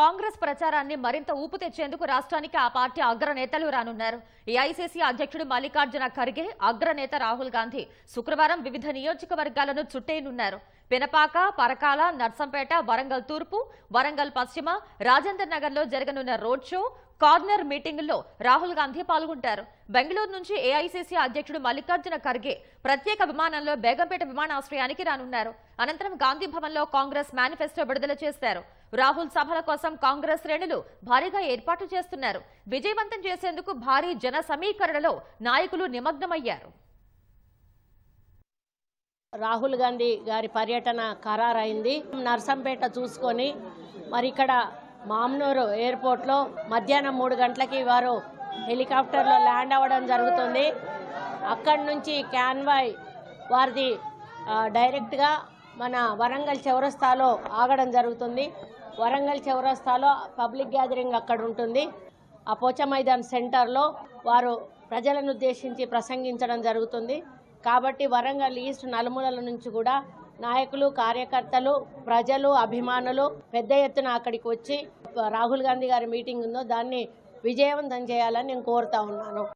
కాంగ్రెస్ ప్రచారాన్ని మరింత ఊపు తెచ్చేందుకు రాష్ట్రానికి ఆ పార్టీ అగ్రనేతలు రానున్నారు ఏఐసీసీ అధ్యక్షుడు మల్లికార్జున ఖర్గే అగ్రనేత రాహుల్ గాంధీ శుక్రవారం వివిధ నియోజకవర్గాలను చుట్టేయనున్నారు పినపాక పరకాల నర్సంపేట వరంగల్ తూర్పు వరంగల్ పశ్చిమ నగర్ నగర్లో జరగనున్న రోడ్ షో కార్నర్ మీటింగుల్లో రాహుల్ గాంధీ పాల్గొంటారు బెంగళూరు నుంచి ఏఐసీసీ అధ్యక్షుడు మల్లికార్జున ఖర్గే ప్రత్యేక విమానంలో బేగంపేట విమానాశ్రయానికి రానున్నారు అనంతరం గాంధీ భవన్లో కాంగ్రెస్ మేనిఫెస్టో విడుదల చేశారు రాహుల్ సభల కోసం కాంగ్రెస్ శ్రేణులు భారీగా ఏర్పాట్లు చేస్తున్నారు విజయవంతం చేసేందుకు భారీ జన సమీకరణలో నాయకులు నిమగ్నమయ్యారు రాహుల్ గాంధీ గారి పర్యటన ఖరారైంది నర్సంపేట చూసుకొని మరి ఇక్కడ మామ్నూరు ఎయిర్పోర్ట్లో మధ్యాహ్నం మూడు గంటలకి వారు హెలికాప్టర్లో ల్యాండ్ అవ్వడం జరుగుతుంది అక్కడి నుంచి క్యాన్వాయ్ వారిది డైరెక్ట్గా మన వరంగల్ చౌరస్తాలో ఆగడం జరుగుతుంది వరంగల్ చౌరస్తాలో పబ్లిక్ గ్యాదరింగ్ అక్కడ ఉంటుంది ఆ పోచ మైదాన్ సెంటర్లో వారు ప్రజలను ఉద్దేశించి ప్రసంగించడం జరుగుతుంది కాబట్టి వరంగల్ ఈస్ట్ నలుమూలల నుంచి కూడా నాయకులు కార్యకర్తలు ప్రజలు అభిమానులు పెద్ద ఎత్తున అక్కడికి వచ్చి రాహుల్ గాంధీ గారి మీటింగ్ ఉందో దాన్ని విజయవంతం చేయాలని నేను కోరుతా ఉన్నాను